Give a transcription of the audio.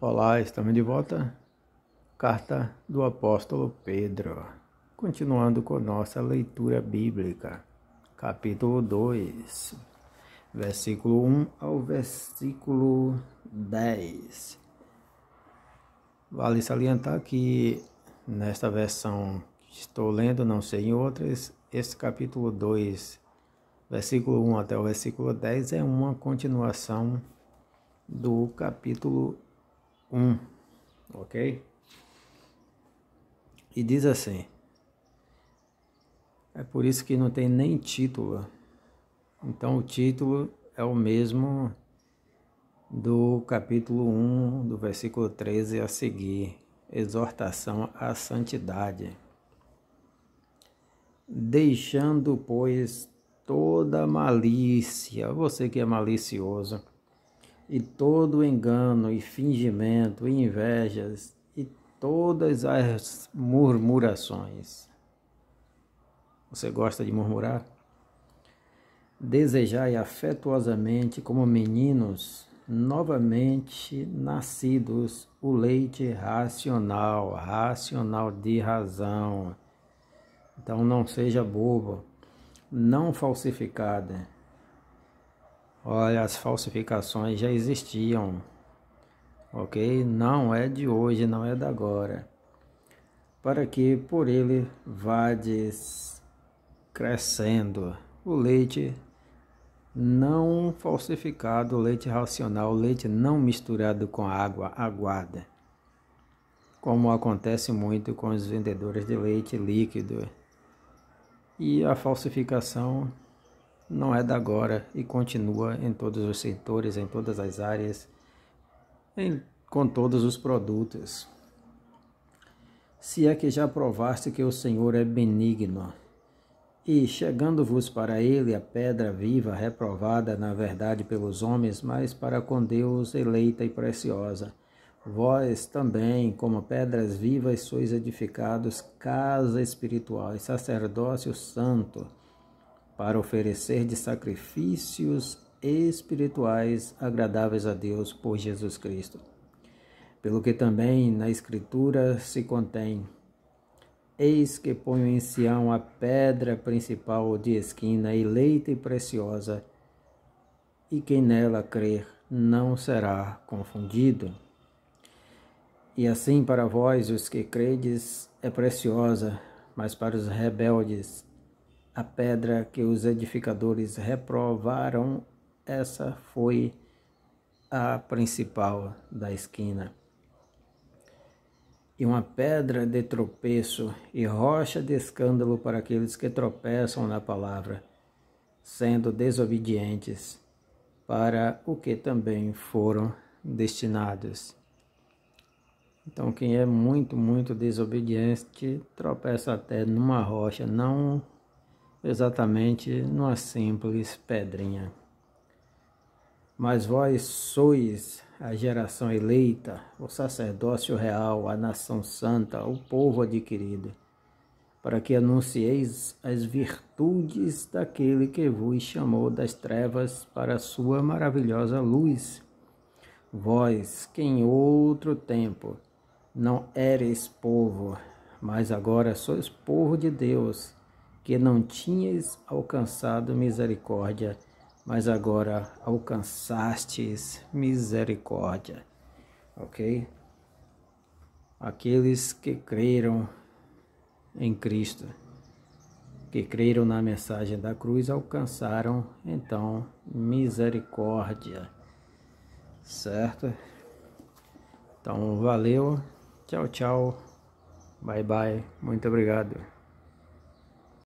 Olá, estamos de volta. Carta do apóstolo Pedro. Continuando com nossa leitura bíblica. Capítulo 2, versículo 1 ao versículo 10. Vale salientar que nesta versão que estou lendo, não sei em outras, esse capítulo 2, versículo 1 até o versículo 10 é uma continuação do capítulo 1 1, ok? E diz assim: É por isso que não tem nem título. Então o título é o mesmo do capítulo 1, do versículo 13 a seguir: Exortação à santidade. Deixando, pois, toda malícia, você que é malicioso e todo engano e fingimento e invejas e todas as murmurações. Você gosta de murmurar? Desejai afetuosamente, como meninos novamente nascidos, o leite racional, racional de razão. Então não seja bobo, não falsificada Olha, as falsificações já existiam, ok? Não é de hoje, não é da agora. Para que por ele vades crescendo o leite não falsificado, o leite racional, o leite não misturado com água aguada, como acontece muito com os vendedores de leite líquido. E a falsificação não é da agora e continua em todos os setores, em todas as áreas, em, com todos os produtos. Se é que já provaste que o Senhor é benigno, e chegando-vos para ele a pedra viva, reprovada na verdade pelos homens, mas para com Deus eleita e preciosa, vós também, como pedras vivas, sois edificados, casa espiritual e sacerdócio santo para oferecer de sacrifícios espirituais agradáveis a Deus por Jesus Cristo. Pelo que também na Escritura se contém: Eis que ponho em Sião a pedra principal de esquina, eleita e preciosa, e quem nela crer não será confundido. E assim para vós, os que credes, é preciosa, mas para os rebeldes a pedra que os edificadores reprovaram, essa foi a principal da esquina. E uma pedra de tropeço e rocha de escândalo para aqueles que tropeçam na palavra, sendo desobedientes, para o que também foram destinados. Então, quem é muito, muito desobediente tropeça até numa rocha, não exatamente numa é simples pedrinha. Mas vós sois a geração eleita, o sacerdócio real, a nação santa, o povo adquirido, para que anuncieis as virtudes daquele que vos chamou das trevas para a sua maravilhosa luz. Vós, que em outro tempo não eres povo, mas agora sois povo de Deus que não tinhas alcançado misericórdia, mas agora alcançastes misericórdia. Ok? Aqueles que creram em Cristo, que creram na mensagem da cruz, alcançaram então misericórdia. Certo? Então, valeu. Tchau, tchau. Bye, bye. Muito obrigado.